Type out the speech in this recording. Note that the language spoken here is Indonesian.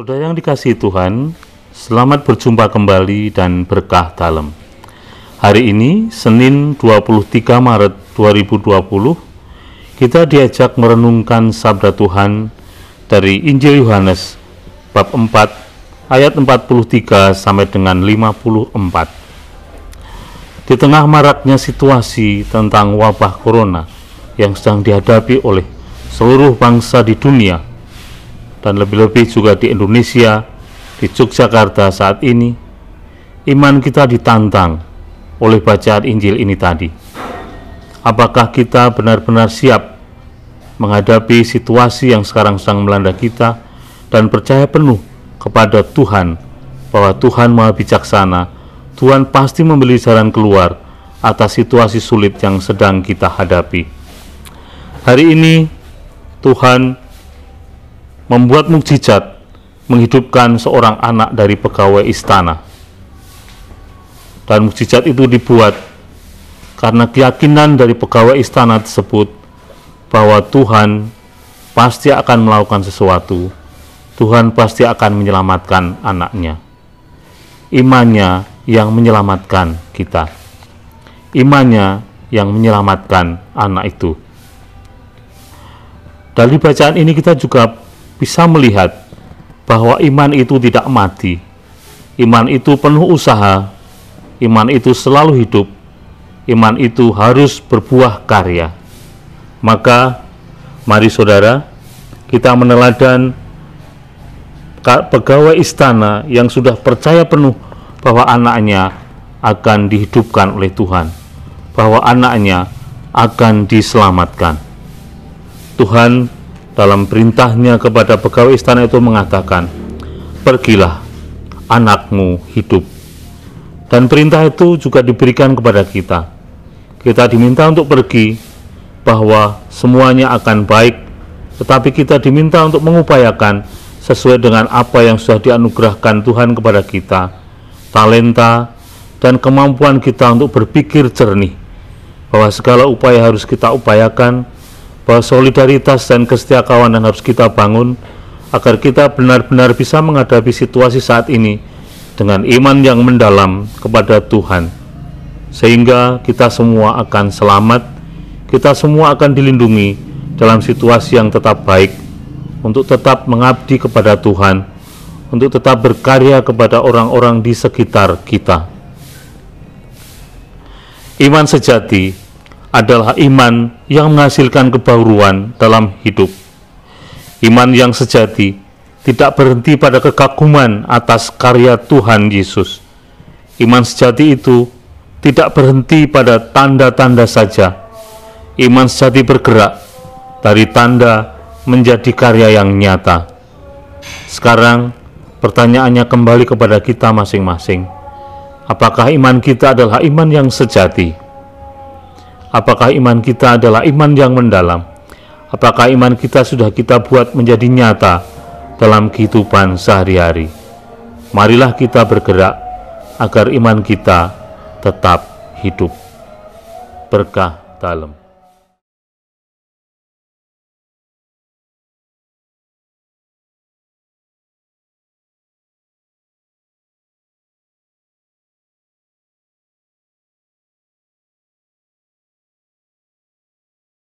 Saudara yang dikasih Tuhan, selamat berjumpa kembali dan berkah dalam. Hari ini, Senin 23 Maret 2020, kita diajak merenungkan sabda Tuhan dari Injil Yohanes bab 4 ayat 43 sampai dengan 54. Di tengah maraknya situasi tentang wabah corona yang sedang dihadapi oleh seluruh bangsa di dunia, dan lebih-lebih juga di Indonesia, di Yogyakarta saat ini, iman kita ditantang oleh bacaan Injil ini tadi. Apakah kita benar-benar siap menghadapi situasi yang sekarang sedang melanda kita dan percaya penuh kepada Tuhan bahwa Tuhan Maha Bijaksana, Tuhan pasti memberi jalan keluar atas situasi sulit yang sedang kita hadapi. Hari ini Tuhan membuat mukjizat menghidupkan seorang anak dari pegawai istana. Dan mukjizat itu dibuat karena keyakinan dari pegawai istana tersebut bahwa Tuhan pasti akan melakukan sesuatu. Tuhan pasti akan menyelamatkan anaknya. Imannya yang menyelamatkan kita. Imannya yang menyelamatkan anak itu. Dari bacaan ini kita juga bisa melihat bahwa iman itu tidak mati. Iman itu penuh usaha, iman itu selalu hidup, iman itu harus berbuah karya. Maka, mari saudara, kita meneladan pegawai istana yang sudah percaya penuh bahwa anaknya akan dihidupkan oleh Tuhan, bahwa anaknya akan diselamatkan. Tuhan dalam perintahnya kepada pegawai istana itu mengatakan, "Pergilah, anakmu hidup." Dan perintah itu juga diberikan kepada kita. Kita diminta untuk pergi bahwa semuanya akan baik, tetapi kita diminta untuk mengupayakan sesuai dengan apa yang sudah dianugerahkan Tuhan kepada kita, talenta dan kemampuan kita untuk berpikir jernih bahwa segala upaya harus kita upayakan bahwa solidaritas dan kesetiakawanan harus kita bangun agar kita benar-benar bisa menghadapi situasi saat ini dengan iman yang mendalam kepada Tuhan sehingga kita semua akan selamat kita semua akan dilindungi dalam situasi yang tetap baik untuk tetap mengabdi kepada Tuhan untuk tetap berkarya kepada orang-orang di sekitar kita iman sejati adalah iman yang menghasilkan kebaruan dalam hidup. Iman yang sejati tidak berhenti pada kekaguman atas karya Tuhan Yesus. Iman sejati itu tidak berhenti pada tanda-tanda saja. Iman sejati bergerak dari tanda menjadi karya yang nyata. Sekarang, pertanyaannya kembali kepada kita masing-masing: apakah iman kita adalah iman yang sejati? apakah iman kita adalah iman yang mendalam, apakah iman kita sudah kita buat menjadi nyata dalam kehidupan sehari-hari. Marilah kita bergerak agar iman kita tetap hidup. Berkah dalam.